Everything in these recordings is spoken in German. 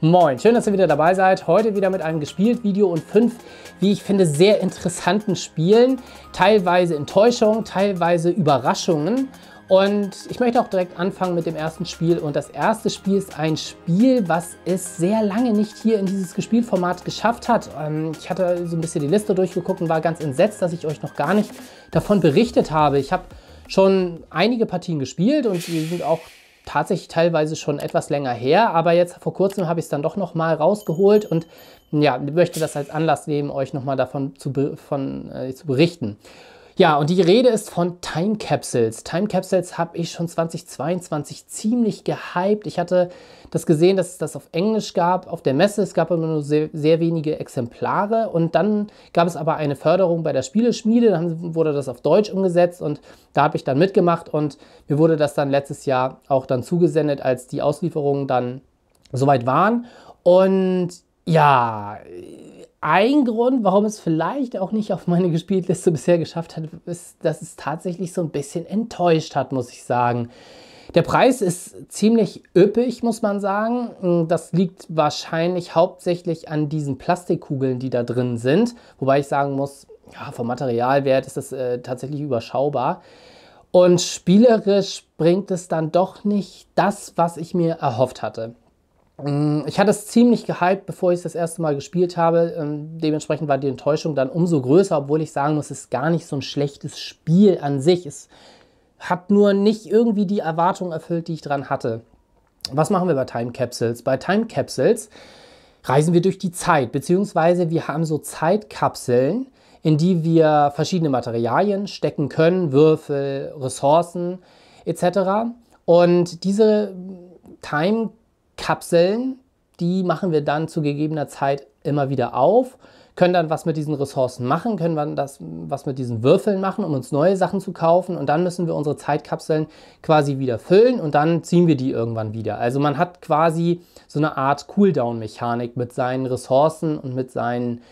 Moin, schön, dass ihr wieder dabei seid. Heute wieder mit einem Gespielt-Video und fünf, wie ich finde, sehr interessanten Spielen. Teilweise Enttäuschungen, teilweise Überraschungen. Und ich möchte auch direkt anfangen mit dem ersten Spiel. Und das erste Spiel ist ein Spiel, was es sehr lange nicht hier in dieses Gespielformat geschafft hat. Ähm, ich hatte so ein bisschen die Liste durchgeguckt und war ganz entsetzt, dass ich euch noch gar nicht davon berichtet habe. Ich habe schon einige Partien gespielt und die sind auch tatsächlich teilweise schon etwas länger her, aber jetzt vor kurzem habe ich es dann doch nochmal rausgeholt und ja, möchte das als Anlass nehmen, euch nochmal davon zu, von, äh, zu berichten. Ja, und die Rede ist von Time Capsules. Time Capsules habe ich schon 2022 ziemlich gehypt. Ich hatte das gesehen, dass es das auf Englisch gab, auf der Messe. Es gab immer nur sehr, sehr wenige Exemplare. Und dann gab es aber eine Förderung bei der Spieleschmiede. Dann wurde das auf Deutsch umgesetzt und da habe ich dann mitgemacht. Und mir wurde das dann letztes Jahr auch dann zugesendet, als die Auslieferungen dann soweit waren. Und ja, ein Grund, warum es vielleicht auch nicht auf meine Gespieltliste bisher geschafft hat, ist, dass es tatsächlich so ein bisschen enttäuscht hat, muss ich sagen. Der Preis ist ziemlich üppig, muss man sagen. Das liegt wahrscheinlich hauptsächlich an diesen Plastikkugeln, die da drin sind. Wobei ich sagen muss, ja, vom Materialwert ist das äh, tatsächlich überschaubar. Und spielerisch bringt es dann doch nicht das, was ich mir erhofft hatte. Ähm, ich hatte es ziemlich gehypt, bevor ich es das erste Mal gespielt habe. Ähm, dementsprechend war die Enttäuschung dann umso größer, obwohl ich sagen muss, es ist gar nicht so ein schlechtes Spiel an sich. Es hat nur nicht irgendwie die Erwartung erfüllt, die ich dran hatte. Was machen wir bei Time Capsules? Bei Time Capsules reisen wir durch die Zeit, beziehungsweise wir haben so Zeitkapseln, in die wir verschiedene Materialien stecken können, Würfel, Ressourcen etc. Und diese Time Capsules, Kapseln, die machen wir dann zu gegebener Zeit immer wieder auf, können dann was mit diesen Ressourcen machen, können dann das, was mit diesen Würfeln machen, um uns neue Sachen zu kaufen. Und dann müssen wir unsere Zeitkapseln quasi wieder füllen und dann ziehen wir die irgendwann wieder. Also man hat quasi so eine Art Cooldown-Mechanik mit seinen Ressourcen und mit seinen äh,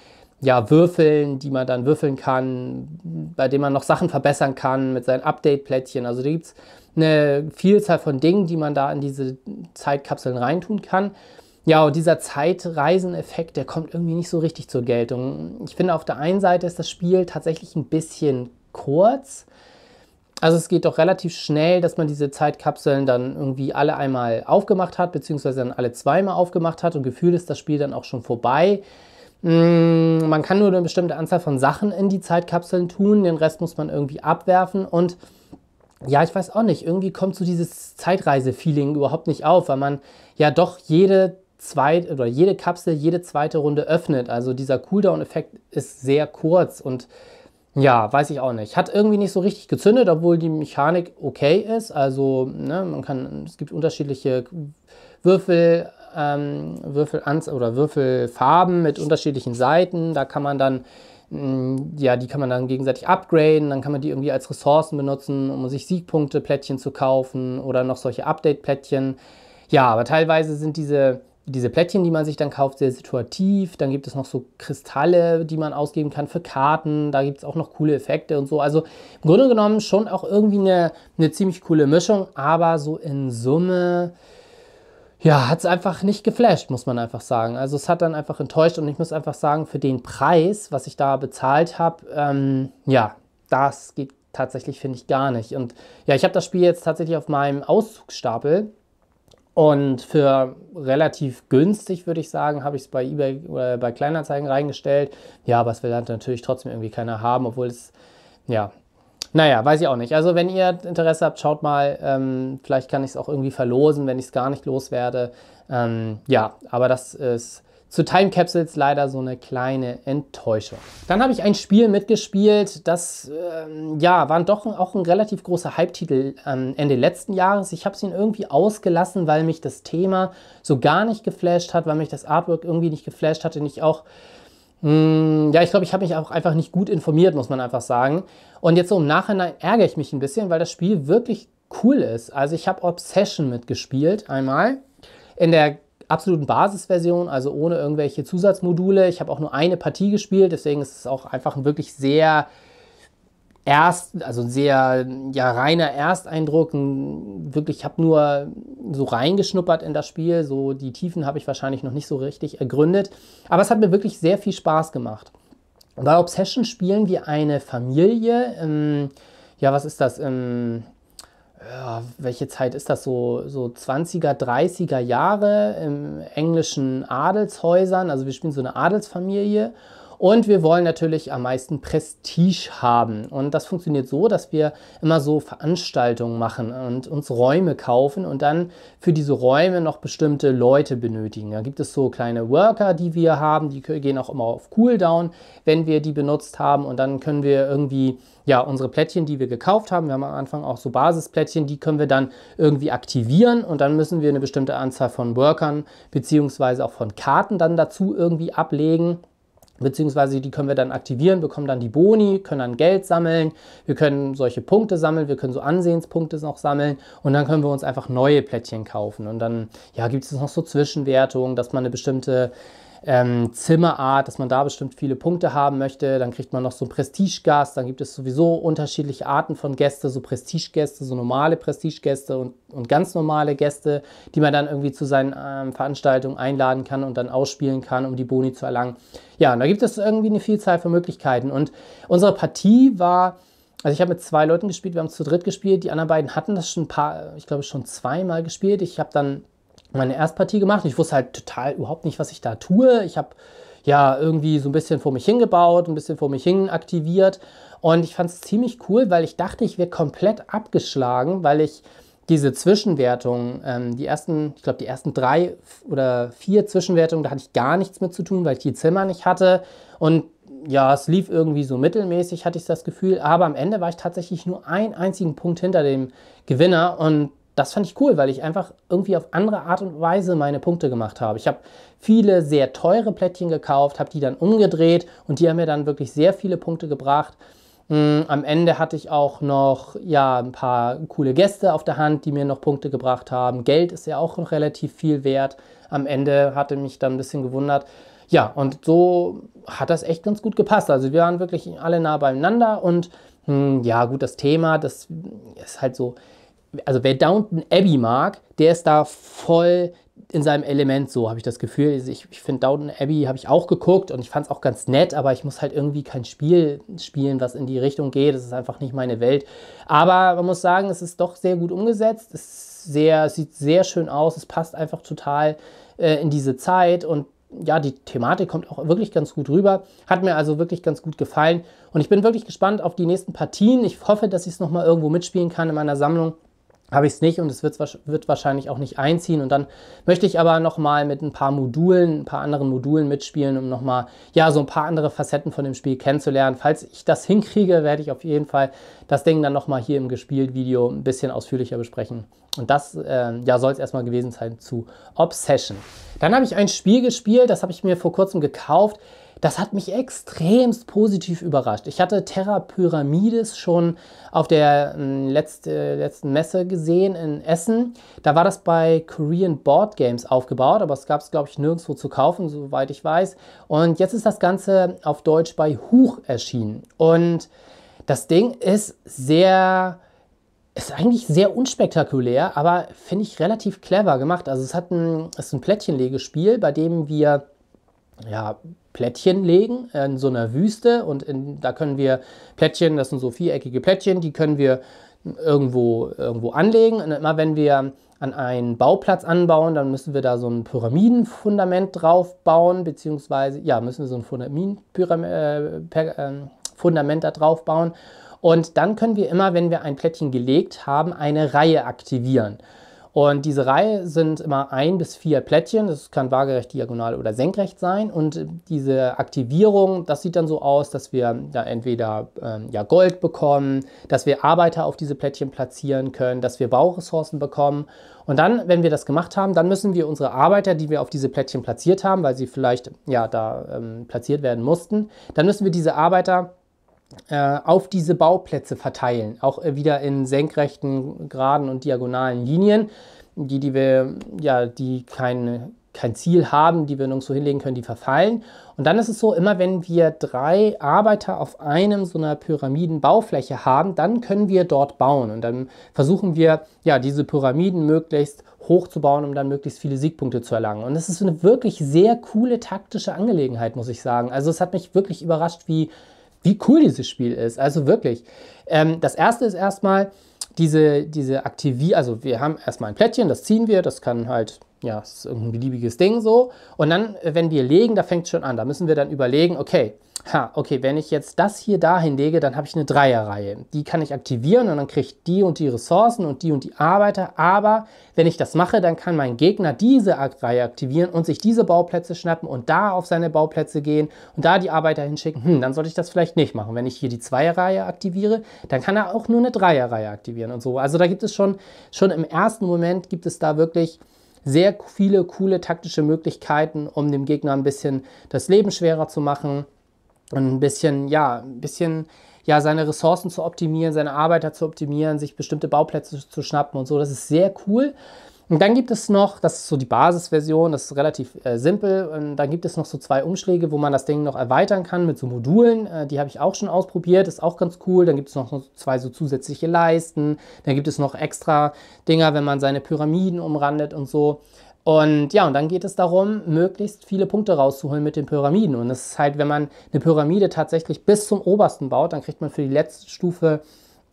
ja, Würfeln, die man dann würfeln kann, bei denen man noch Sachen verbessern kann mit seinen Update-Plättchen. Also da gibt es eine Vielzahl von Dingen, die man da in diese Zeitkapseln reintun kann. Ja, und dieser Zeitreiseneffekt, der kommt irgendwie nicht so richtig zur Geltung. Ich finde, auf der einen Seite ist das Spiel tatsächlich ein bisschen kurz. Also es geht doch relativ schnell, dass man diese Zeitkapseln dann irgendwie alle einmal aufgemacht hat, beziehungsweise dann alle zweimal aufgemacht hat und gefühlt ist das Spiel dann auch schon vorbei. Mm, man kann nur eine bestimmte Anzahl von Sachen in die Zeitkapseln tun, den Rest muss man irgendwie abwerfen und ja, ich weiß auch nicht, irgendwie kommt so dieses Zeitreise-Feeling überhaupt nicht auf, weil man ja doch jede zweite oder jede Kapsel, jede zweite Runde öffnet. Also dieser Cooldown-Effekt ist sehr kurz und ja, weiß ich auch nicht. Hat irgendwie nicht so richtig gezündet, obwohl die Mechanik okay ist. Also, ne, man kann, es gibt unterschiedliche Würfel, ähm, Würfelanz oder Würfelfarben mit unterschiedlichen Seiten. Da kann man dann mm, ja, die kann man dann gegenseitig upgraden, dann kann man die irgendwie als Ressourcen benutzen, um sich Siegpunkte-Plättchen zu kaufen oder noch solche Update-Plättchen. Ja, aber teilweise sind diese, diese Plättchen, die man sich dann kauft, sehr situativ. Dann gibt es noch so Kristalle, die man ausgeben kann für Karten. Da gibt es auch noch coole Effekte und so. Also im Grunde genommen schon auch irgendwie eine, eine ziemlich coole Mischung, aber so in Summe ja, hat es einfach nicht geflasht, muss man einfach sagen. Also es hat dann einfach enttäuscht und ich muss einfach sagen, für den Preis, was ich da bezahlt habe, ähm, ja, das geht tatsächlich, finde ich, gar nicht. Und ja, ich habe das Spiel jetzt tatsächlich auf meinem Auszugsstapel und für relativ günstig, würde ich sagen, habe ich es bei eBay oder bei Kleinanzeigen reingestellt. Ja, aber es will dann halt natürlich trotzdem irgendwie keiner haben, obwohl es, ja, naja, weiß ich auch nicht. Also wenn ihr Interesse habt, schaut mal. Ähm, vielleicht kann ich es auch irgendwie verlosen, wenn ich es gar nicht loswerde. Ähm, ja, aber das ist zu Time Capsules leider so eine kleine Enttäuschung. Dann habe ich ein Spiel mitgespielt, das ähm, ja, waren doch auch ein relativ großer Hype-Titel ähm, Ende letzten Jahres. Ich habe es ihn irgendwie ausgelassen, weil mich das Thema so gar nicht geflasht hat, weil mich das Artwork irgendwie nicht geflasht hatte und auch hm, ja, ich glaube, ich habe mich auch einfach nicht gut informiert, muss man einfach sagen. Und jetzt so im Nachhinein ärgere ich mich ein bisschen, weil das Spiel wirklich cool ist. Also ich habe Obsession mitgespielt einmal in der absoluten Basisversion, also ohne irgendwelche Zusatzmodule. Ich habe auch nur eine Partie gespielt, deswegen ist es auch einfach ein wirklich sehr erst, also sehr ja, reiner Ersteindruck. Wirklich, ich habe nur so reingeschnuppert in das Spiel. So die Tiefen habe ich wahrscheinlich noch nicht so richtig ergründet. Aber es hat mir wirklich sehr viel Spaß gemacht. Bei Obsession spielen wir eine Familie. Ähm, ja, was ist das? Ähm, ja, welche Zeit ist das so? So 20er, 30er Jahre im englischen Adelshäusern. Also wir spielen so eine Adelsfamilie und wir wollen natürlich am meisten Prestige haben. Und das funktioniert so, dass wir immer so Veranstaltungen machen und uns Räume kaufen und dann für diese Räume noch bestimmte Leute benötigen. Da gibt es so kleine Worker, die wir haben, die gehen auch immer auf Cooldown, wenn wir die benutzt haben. Und dann können wir irgendwie, ja, unsere Plättchen, die wir gekauft haben, wir haben am Anfang auch so Basisplättchen, die können wir dann irgendwie aktivieren und dann müssen wir eine bestimmte Anzahl von Workern beziehungsweise auch von Karten dann dazu irgendwie ablegen beziehungsweise die können wir dann aktivieren, bekommen dann die Boni, können dann Geld sammeln, wir können solche Punkte sammeln, wir können so Ansehenspunkte noch sammeln und dann können wir uns einfach neue Plättchen kaufen. Und dann ja, gibt es noch so Zwischenwertungen, dass man eine bestimmte ähm, Zimmerart, dass man da bestimmt viele Punkte haben möchte. Dann kriegt man noch so einen Prestigegast. Dann gibt es sowieso unterschiedliche Arten von Gästen, so Prestigegäste, so normale Prestigegäste und, und ganz normale Gäste, die man dann irgendwie zu seinen ähm, Veranstaltungen einladen kann und dann ausspielen kann, um die Boni zu erlangen. Ja, und da gibt es irgendwie eine Vielzahl von Möglichkeiten. Und unsere Partie war. Also ich habe mit zwei Leuten gespielt, wir haben zu dritt gespielt. Die anderen beiden hatten das schon ein paar, ich glaube schon zweimal gespielt. Ich habe dann meine Erstpartie gemacht. Ich wusste halt total überhaupt nicht, was ich da tue. Ich habe ja irgendwie so ein bisschen vor mich hingebaut, ein bisschen vor mich hin aktiviert. Und ich fand es ziemlich cool, weil ich dachte, ich wäre komplett abgeschlagen, weil ich diese Zwischenwertungen, ähm, die ersten, ich glaube, die ersten drei oder vier Zwischenwertungen, da hatte ich gar nichts mit zu tun, weil ich die Zimmer nicht hatte. Und ja, es lief irgendwie so mittelmäßig, hatte ich das Gefühl. Aber am Ende war ich tatsächlich nur einen einzigen Punkt hinter dem Gewinner. Und das fand ich cool, weil ich einfach irgendwie auf andere Art und Weise meine Punkte gemacht habe. Ich habe viele sehr teure Plättchen gekauft, habe die dann umgedreht und die haben mir dann wirklich sehr viele Punkte gebracht. Mm, am Ende hatte ich auch noch ja, ein paar coole Gäste auf der Hand, die mir noch Punkte gebracht haben. Geld ist ja auch noch relativ viel wert. Am Ende hatte mich dann ein bisschen gewundert. Ja, und so hat das echt ganz gut gepasst. Also wir waren wirklich alle nah beieinander und hm, ja, gut, das Thema, das ist halt so also wer Downton Abbey mag, der ist da voll in seinem Element, so habe ich das Gefühl. Also ich, ich finde Downton Abbey habe ich auch geguckt und ich fand es auch ganz nett, aber ich muss halt irgendwie kein Spiel spielen, was in die Richtung geht. Das ist einfach nicht meine Welt. Aber man muss sagen, es ist doch sehr gut umgesetzt. Es sehr, sieht sehr schön aus. Es passt einfach total äh, in diese Zeit und ja, die Thematik kommt auch wirklich ganz gut rüber. Hat mir also wirklich ganz gut gefallen. Und ich bin wirklich gespannt auf die nächsten Partien. Ich hoffe, dass ich es nochmal irgendwo mitspielen kann in meiner Sammlung habe ich es nicht und es wird, wahrscheinlich auch nicht einziehen. Und dann möchte ich aber nochmal mit ein paar Modulen, ein paar anderen Modulen mitspielen, um nochmal, ja, so ein paar andere Facetten von dem Spiel kennenzulernen. Falls ich das hinkriege, werde ich auf jeden Fall das Ding dann nochmal hier im Gespielt-Video ein bisschen ausführlicher besprechen. Und das, äh, ja, soll es erstmal gewesen sein zu Obsession. Dann habe ich ein Spiel gespielt, das habe ich mir vor kurzem gekauft. Das hat mich extremst positiv überrascht. Ich hatte Terra Pyramides schon auf der ähm, letzten, äh, letzten Messe gesehen in Essen. Da war das bei Korean Board Games aufgebaut, aber es gab es, glaube ich, nirgendwo zu kaufen, soweit ich weiß. Und jetzt ist das Ganze auf Deutsch bei Huch erschienen. Und das Ding ist sehr ist eigentlich sehr unspektakulär, aber finde ich relativ clever gemacht. Also es hat ein, es ist ein Plättchenlegespiel, bei dem wir ja, Plättchen legen äh, in so einer Wüste und in, da können wir Plättchen, das sind so viereckige Plättchen, die können wir irgendwo, irgendwo anlegen und immer wenn wir an einen Bauplatz anbauen, dann müssen wir da so ein Pyramidenfundament drauf bauen, beziehungsweise, ja, müssen wir so ein äh, ähm, Fundament, äh, da drauf bauen und dann können wir immer, wenn wir ein Plättchen gelegt haben, eine Reihe aktivieren. Und diese Reihe sind immer ein bis vier Plättchen. Das kann waagerecht, diagonal oder senkrecht sein. Und diese Aktivierung, das sieht dann so aus, dass wir da entweder ähm, ja, Gold bekommen, dass wir Arbeiter auf diese Plättchen platzieren können, dass wir Bauressourcen bekommen. Und dann, wenn wir das gemacht haben, dann müssen wir unsere Arbeiter, die wir auf diese Plättchen platziert haben, weil sie vielleicht ja da ähm, platziert werden mussten, dann müssen wir diese Arbeiter äh, auf diese Bauplätze verteilen, auch äh, wieder in senkrechten, geraden und diagonalen Linien. Die, die wir, ja, die keine, kein Ziel haben, die wir nirgendwo hinlegen können, die verfallen. Und dann ist es so, immer wenn wir drei Arbeiter auf einem so einer Pyramidenbaufläche haben, dann können wir dort bauen. Und dann versuchen wir, ja, diese Pyramiden möglichst hoch zu bauen, um dann möglichst viele Siegpunkte zu erlangen. Und das ist eine wirklich sehr coole taktische Angelegenheit, muss ich sagen. Also es hat mich wirklich überrascht, wie wie cool dieses Spiel ist. Also wirklich. Ähm, das erste ist erstmal diese, diese Aktivierung. Also wir haben erstmal ein Plättchen, das ziehen wir, das kann halt ja, ist ein beliebiges Ding so. Und dann, äh, wenn wir legen, da fängt es schon an. Da müssen wir dann überlegen, okay, ha, okay, wenn ich jetzt das hier dahin lege, dann habe ich eine Dreierreihe. Die kann ich aktivieren und dann kriege ich die und die Ressourcen und die und die Arbeiter. Aber wenn ich das mache, dann kann mein Gegner diese Reihe aktivieren und sich diese Bauplätze schnappen und da auf seine Bauplätze gehen und da die Arbeiter hinschicken. Hm, dann sollte ich das vielleicht nicht machen. Wenn ich hier die Zweierreihe aktiviere, dann kann er auch nur eine Dreierreihe aktivieren und so. Also da gibt es schon, schon im ersten Moment gibt es da wirklich sehr viele coole taktische Möglichkeiten, um dem Gegner ein bisschen das Leben schwerer zu machen und ein bisschen, ja, ein bisschen ja, seine Ressourcen zu optimieren, seine Arbeiter zu optimieren, sich bestimmte Bauplätze zu, zu schnappen und so. Das ist sehr cool. Und dann gibt es noch, das ist so die Basisversion, das ist relativ äh, simpel. Und dann gibt es noch so zwei Umschläge, wo man das Ding noch erweitern kann mit so Modulen. Äh, die habe ich auch schon ausprobiert, ist auch ganz cool. Dann gibt es noch so zwei so zusätzliche Leisten. Dann gibt es noch extra Dinger, wenn man seine Pyramiden umrandet und so. Und ja, und dann geht es darum, möglichst viele Punkte rauszuholen mit den Pyramiden. Und es ist halt, wenn man eine Pyramide tatsächlich bis zum obersten baut, dann kriegt man für die letzte Stufe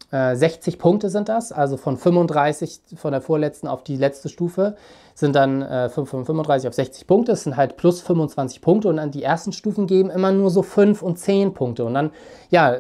äh, 60 Punkte sind das, also von 35 von der vorletzten auf die letzte Stufe sind dann äh, 35 auf 60 Punkte, es sind halt plus 25 Punkte und dann die ersten Stufen geben immer nur so 5 und 10 Punkte. Und dann, ja,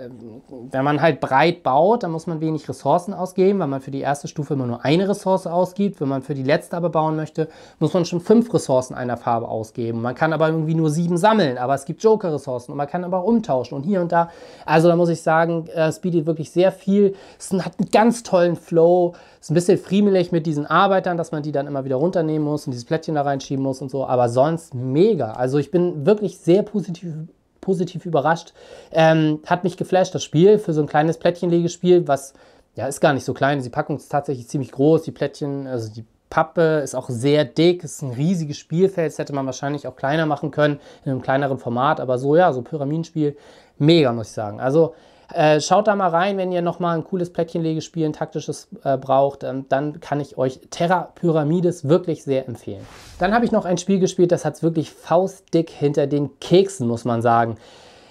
wenn man halt breit baut, dann muss man wenig Ressourcen ausgeben, weil man für die erste Stufe immer nur eine Ressource ausgibt. Wenn man für die letzte aber bauen möchte, muss man schon 5 Ressourcen einer Farbe ausgeben. Man kann aber irgendwie nur 7 sammeln, aber es gibt Joker-Ressourcen und man kann aber umtauschen und hier und da. Also da muss ich sagen, äh, es bietet wirklich sehr viel. Es hat einen ganz tollen Flow. Ist ein bisschen friemelig mit diesen Arbeitern, dass man die dann immer wieder runternehmen muss und dieses Plättchen da reinschieben muss und so. Aber sonst mega. Also ich bin wirklich sehr positiv positiv überrascht. Ähm, hat mich geflasht, das Spiel für so ein kleines Plättchenlegespiel, was ja ist gar nicht so klein. Die Packung ist tatsächlich ziemlich groß. Die Plättchen, also die Pappe ist auch sehr dick, ist ein riesiges Spielfeld, das hätte man wahrscheinlich auch kleiner machen können, in einem kleineren Format, aber so ja, so Pyramidenspiel, mega muss ich sagen. Also äh, schaut da mal rein, wenn ihr nochmal ein cooles Plättchenlegespiel, ein taktisches äh, braucht, ähm, dann kann ich euch Terra Pyramides wirklich sehr empfehlen. Dann habe ich noch ein Spiel gespielt, das hat es wirklich faustdick hinter den Keksen, muss man sagen.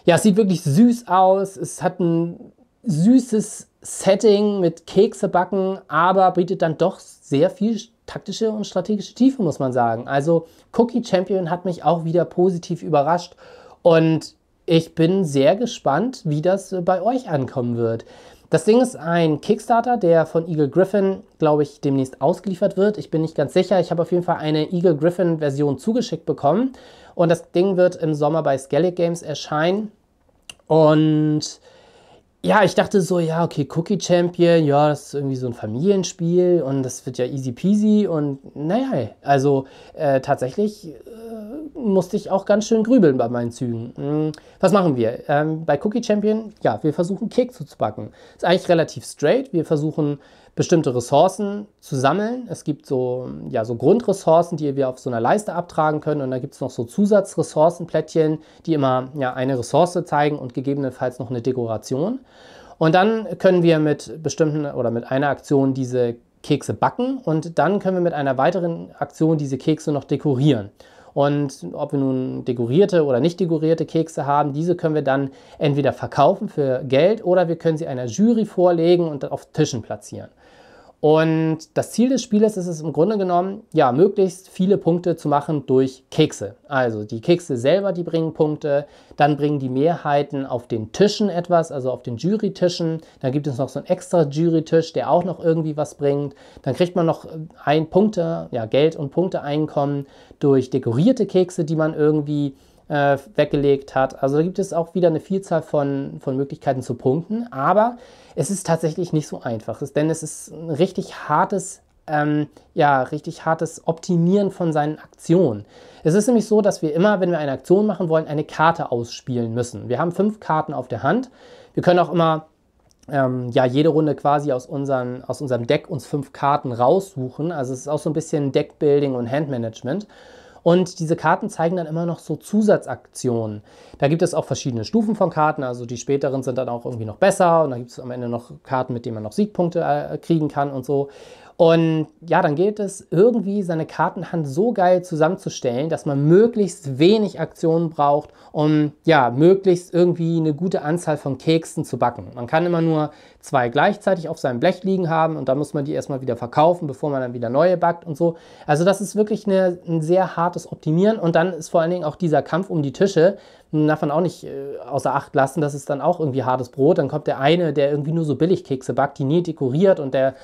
Ja, es sieht wirklich süß aus, es hat ein süßes Setting mit Kekse backen, aber bietet dann doch sehr viel taktische und strategische Tiefe, muss man sagen. Also Cookie Champion hat mich auch wieder positiv überrascht und ich bin sehr gespannt, wie das äh, bei euch ankommen wird. Das Ding ist ein Kickstarter, der von Eagle Griffin, glaube ich, demnächst ausgeliefert wird. Ich bin nicht ganz sicher. Ich habe auf jeden Fall eine Eagle Griffin-Version zugeschickt bekommen. Und das Ding wird im Sommer bei Skellig Games erscheinen. Und ja, ich dachte so, ja, okay, Cookie Champion, ja, das ist irgendwie so ein Familienspiel und das wird ja easy peasy. Und naja, also äh, tatsächlich äh, musste ich auch ganz schön grübeln bei meinen Zügen. Hm, was machen wir? Ähm, bei Cookie Champion, ja, wir versuchen Kekse zu backen. Ist eigentlich relativ straight. Wir versuchen bestimmte Ressourcen zu sammeln. Es gibt so, ja, so Grundressourcen, die wir auf so einer Leiste abtragen können. Und da gibt es noch so Zusatzressourcenplättchen, die immer ja, eine Ressource zeigen und gegebenenfalls noch eine Dekoration. Und dann können wir mit bestimmten oder mit einer Aktion diese Kekse backen und dann können wir mit einer weiteren Aktion diese Kekse noch dekorieren. Und ob wir nun dekorierte oder nicht dekorierte Kekse haben, diese können wir dann entweder verkaufen für Geld oder wir können sie einer Jury vorlegen und auf Tischen platzieren. Und das Ziel des Spieles ist es im Grunde genommen, ja, möglichst viele Punkte zu machen durch Kekse. Also die Kekse selber, die bringen Punkte. Dann bringen die Mehrheiten auf den Tischen etwas, also auf den Jury-Tischen. Dann gibt es noch so einen extra Jury-Tisch, der auch noch irgendwie was bringt. Dann kriegt man noch äh, ein Punkte, ja, Geld und Punkte Einkommen durch dekorierte Kekse, die man irgendwie äh, weggelegt hat. Also da gibt es auch wieder eine Vielzahl von, von Möglichkeiten zu punkten, aber es ist tatsächlich nicht so einfach, denn es ist ein richtig hartes ähm, ja, richtig hartes Optimieren von seinen Aktionen. Es ist nämlich so, dass wir immer, wenn wir eine Aktion machen wollen, eine Karte ausspielen müssen. Wir haben fünf Karten auf der Hand. Wir können auch immer ähm, ja, jede Runde quasi aus, unseren, aus unserem Deck uns fünf Karten raussuchen. Also es ist auch so ein bisschen Deckbuilding und Handmanagement. Und diese Karten zeigen dann immer noch so Zusatzaktionen. Da gibt es auch verschiedene Stufen von Karten, also die späteren sind dann auch irgendwie noch besser und da gibt es am Ende noch Karten, mit denen man noch Siegpunkte äh, kriegen kann und so. Und ja, dann gilt es irgendwie, seine Kartenhand so geil zusammenzustellen, dass man möglichst wenig Aktionen braucht, um ja, möglichst irgendwie eine gute Anzahl von Keksen zu backen. Man kann immer nur zwei gleichzeitig auf seinem Blech liegen haben und dann muss man die erstmal wieder verkaufen, bevor man dann wieder neue backt und so. Also das ist wirklich eine, ein sehr hartes Optimieren und dann ist vor allen Dingen auch dieser Kampf um die Tische, darf man auch nicht äh, außer Acht lassen, das ist dann auch irgendwie hartes Brot. Dann kommt der eine, der irgendwie nur so Billigkekse backt, die nie dekoriert und der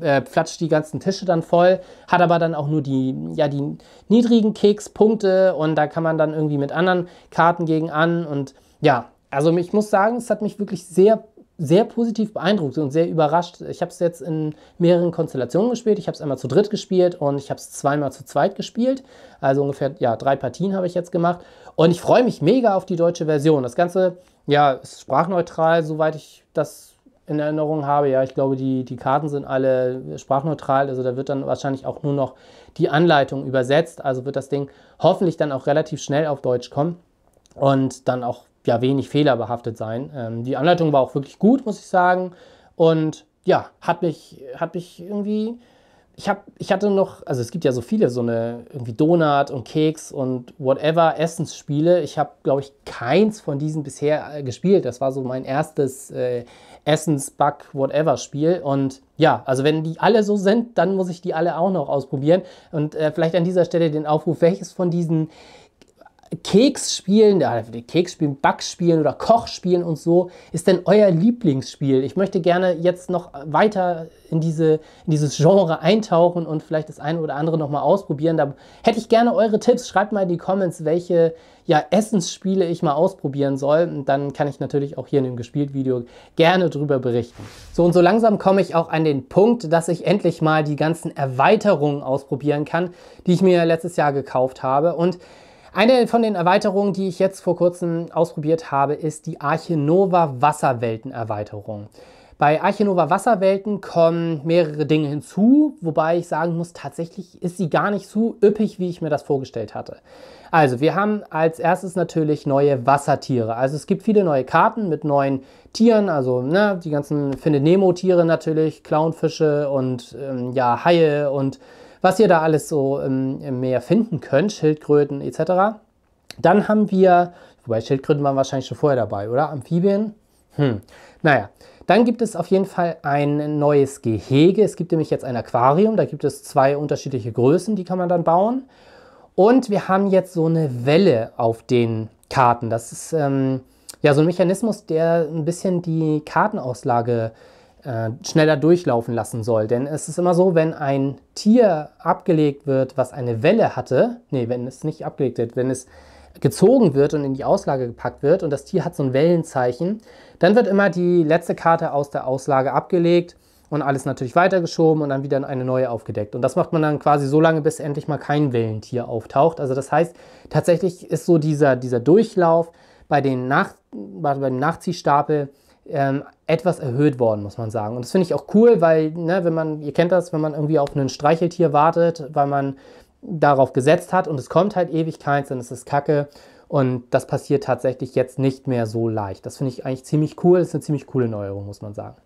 äh, die ganzen Tische dann voll, hat aber dann auch nur die, ja, die niedrigen Kekspunkte und da kann man dann irgendwie mit anderen Karten gegen an und ja, also ich muss sagen, es hat mich wirklich sehr sehr positiv beeindruckt und sehr überrascht. Ich habe es jetzt in mehreren Konstellationen gespielt. Ich habe es einmal zu dritt gespielt und ich habe es zweimal zu zweit gespielt. Also ungefähr ja, drei Partien habe ich jetzt gemacht. Und ich freue mich mega auf die deutsche Version. Das Ganze ja, ist sprachneutral, soweit ich das in Erinnerung habe. Ja, ich glaube, die, die Karten sind alle sprachneutral. Also da wird dann wahrscheinlich auch nur noch die Anleitung übersetzt. Also wird das Ding hoffentlich dann auch relativ schnell auf Deutsch kommen und dann auch ja wenig fehlerbehaftet sein. Ähm, die Anleitung war auch wirklich gut, muss ich sagen. Und ja, hat mich, hat mich irgendwie ich, hab, ich hatte noch, also es gibt ja so viele, so eine irgendwie Donut und Keks und whatever Essensspiele. Ich habe, glaube ich, keins von diesen bisher äh, gespielt. Das war so mein erstes äh, bug whatever Spiel. Und ja, also wenn die alle so sind, dann muss ich die alle auch noch ausprobieren. Und äh, vielleicht an dieser Stelle den Aufruf, welches von diesen Keksspielen, ja, Keksspielen, spielen oder Koch spielen und so, ist denn euer Lieblingsspiel? Ich möchte gerne jetzt noch weiter in, diese, in dieses Genre eintauchen und vielleicht das eine oder andere nochmal ausprobieren. Da hätte ich gerne eure Tipps. Schreibt mal in die Comments, welche ja, Essensspiele ich mal ausprobieren soll. Und dann kann ich natürlich auch hier in dem Gespielt-Video gerne drüber berichten. So, und so langsam komme ich auch an den Punkt, dass ich endlich mal die ganzen Erweiterungen ausprobieren kann, die ich mir letztes Jahr gekauft habe. Und eine von den Erweiterungen, die ich jetzt vor kurzem ausprobiert habe, ist die Archinova Wasserwelten Erweiterung. Bei Archinova Wasserwelten kommen mehrere Dinge hinzu, wobei ich sagen muss, tatsächlich ist sie gar nicht so üppig, wie ich mir das vorgestellt hatte. Also, wir haben als erstes natürlich neue Wassertiere. Also, es gibt viele neue Karten mit neuen Tieren, also ne, die ganzen Findet Nemo-Tiere natürlich, Clownfische und ähm, ja, Haie und was ihr da alles so ähm, mehr finden könnt, Schildkröten etc. Dann haben wir, wobei Schildkröten waren wahrscheinlich schon vorher dabei, oder? Amphibien? Hm, naja. Dann gibt es auf jeden Fall ein neues Gehege. Es gibt nämlich jetzt ein Aquarium. Da gibt es zwei unterschiedliche Größen, die kann man dann bauen. Und wir haben jetzt so eine Welle auf den Karten. Das ist ähm, ja so ein Mechanismus, der ein bisschen die Kartenauslage äh, äh, schneller durchlaufen lassen soll. Denn es ist immer so, wenn ein Tier abgelegt wird, was eine Welle hatte, nee, wenn es nicht abgelegt wird, wenn es gezogen wird und in die Auslage gepackt wird und das Tier hat so ein Wellenzeichen, dann wird immer die letzte Karte aus der Auslage abgelegt und alles natürlich weitergeschoben und dann wieder eine neue aufgedeckt. Und das macht man dann quasi so lange, bis endlich mal kein Wellentier auftaucht. Also das heißt, tatsächlich ist so dieser, dieser Durchlauf bei, den Nach bei dem Nachziehstapel ähm, etwas erhöht worden, muss man sagen. Und das finde ich auch cool, weil, ne, wenn man, ihr kennt das, wenn man irgendwie auf ein Streicheltier wartet, weil man darauf gesetzt hat und es kommt halt ewig keins, dann ist es kacke. Und das passiert tatsächlich jetzt nicht mehr so leicht. Das finde ich eigentlich ziemlich cool. Das ist eine ziemlich coole Neuerung, muss man sagen.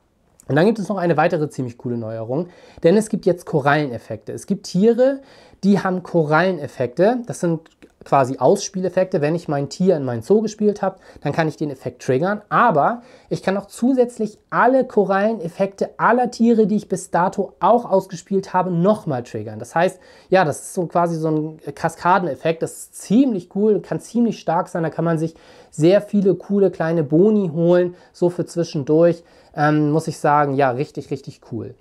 Und dann gibt es noch eine weitere ziemlich coole Neuerung, denn es gibt jetzt Koralleneffekte. Es gibt Tiere, die haben Koralleneffekte. Das sind quasi Ausspieleffekte. Wenn ich mein Tier in meinen Zoo gespielt habe, dann kann ich den Effekt triggern. Aber ich kann auch zusätzlich alle Koralleneffekte aller Tiere, die ich bis dato auch ausgespielt habe, nochmal triggern. Das heißt, ja, das ist so quasi so ein Kaskadeneffekt. Das ist ziemlich cool, kann ziemlich stark sein. Da kann man sich sehr viele coole kleine Boni holen, so für zwischendurch. Ähm, muss ich sagen, ja, richtig, richtig cool.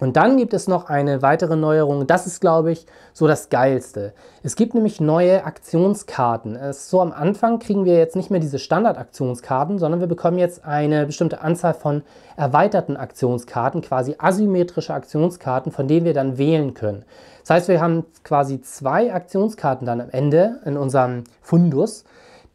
Und dann gibt es noch eine weitere Neuerung. Das ist, glaube ich, so das Geilste. Es gibt nämlich neue Aktionskarten. So am Anfang kriegen wir jetzt nicht mehr diese Standard-Aktionskarten, sondern wir bekommen jetzt eine bestimmte Anzahl von erweiterten Aktionskarten, quasi asymmetrische Aktionskarten, von denen wir dann wählen können. Das heißt, wir haben quasi zwei Aktionskarten dann am Ende in unserem Fundus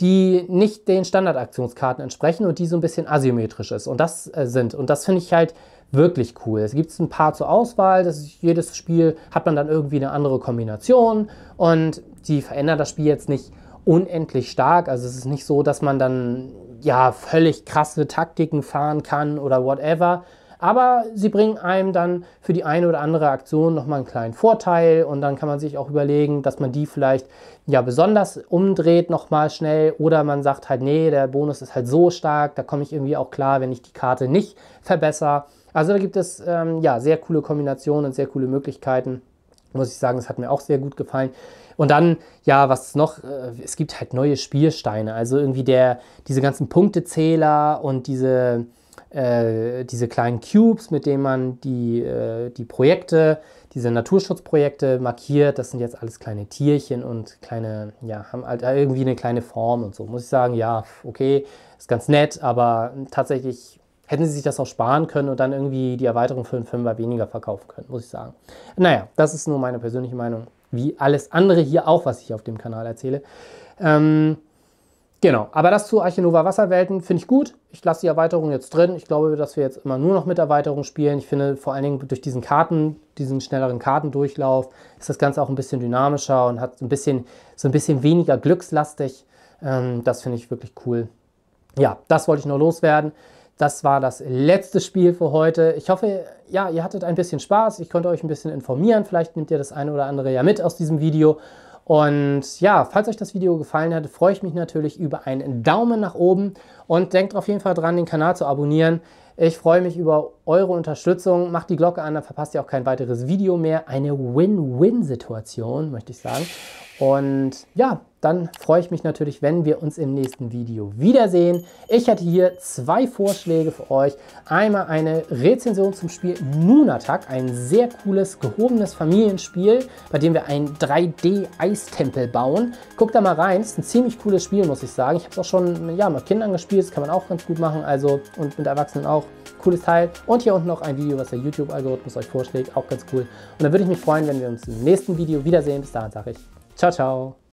die nicht den Standardaktionskarten entsprechen und die so ein bisschen asymmetrisch ist. Und das äh, sind. Und das finde ich halt wirklich cool. Es gibt ein paar zur Auswahl, das ist, jedes Spiel hat man dann irgendwie eine andere Kombination und die verändert das Spiel jetzt nicht unendlich stark. Also es ist nicht so, dass man dann ja völlig krasse Taktiken fahren kann oder whatever. Aber sie bringen einem dann für die eine oder andere Aktion nochmal einen kleinen Vorteil und dann kann man sich auch überlegen, dass man die vielleicht ja besonders umdreht nochmal schnell oder man sagt halt, nee, der Bonus ist halt so stark, da komme ich irgendwie auch klar, wenn ich die Karte nicht verbessere. Also da gibt es ähm, ja sehr coole Kombinationen und sehr coole Möglichkeiten. Muss ich sagen, es hat mir auch sehr gut gefallen. Und dann, ja, was noch? Äh, es gibt halt neue Spielsteine. Also irgendwie der, diese ganzen Punktezähler und diese, äh, diese kleinen Cubes, mit denen man die, äh, die Projekte, diese Naturschutzprojekte markiert. Das sind jetzt alles kleine Tierchen und kleine, ja, haben halt irgendwie eine kleine Form und so. Muss ich sagen, ja, okay, ist ganz nett, aber tatsächlich hätten sie sich das auch sparen können und dann irgendwie die Erweiterung für den Fünfer weniger verkaufen können, muss ich sagen. Naja, das ist nur meine persönliche Meinung, wie alles andere hier auch, was ich auf dem Kanal erzähle. Ähm, genau, aber das zu Archinova Wasserwelten finde ich gut. Ich lasse die Erweiterung jetzt drin. Ich glaube, dass wir jetzt immer nur noch mit Erweiterung spielen. Ich finde vor allen Dingen durch diesen Karten, diesen schnelleren Kartendurchlauf, ist das Ganze auch ein bisschen dynamischer und hat ein bisschen, so ein bisschen weniger glückslastig. Ähm, das finde ich wirklich cool. Ja, das wollte ich noch loswerden das war das letzte Spiel für heute. Ich hoffe, ja, ihr hattet ein bisschen Spaß. Ich konnte euch ein bisschen informieren. Vielleicht nehmt ihr das eine oder andere ja mit aus diesem Video. Und ja, falls euch das Video gefallen hat, freue ich mich natürlich über einen Daumen nach oben und denkt auf jeden Fall dran, den Kanal zu abonnieren. Ich freue mich über eure Unterstützung. Macht die Glocke an, dann verpasst ihr auch kein weiteres Video mehr. Eine Win-Win-Situation, möchte ich sagen. Und ja, dann freue ich mich natürlich, wenn wir uns im nächsten Video wiedersehen. Ich hatte hier zwei Vorschläge für euch. Einmal eine Rezension zum Spiel Nunatak, ein sehr cooles, gehobenes Familienspiel, bei dem wir einen 3D-Eistempel bauen. Guckt da mal rein, ist ein ziemlich cooles Spiel, muss ich sagen. Ich habe es auch schon ja, mit Kindern gespielt, das kann man auch ganz gut machen, also und mit Erwachsenen auch. Cooles Teil. Und hier unten noch ein Video, was der YouTube-Algorithmus euch vorschlägt, auch ganz cool. Und dann würde ich mich freuen, wenn wir uns im nächsten Video wiedersehen. Bis dahin sage ich Ciao, ciao.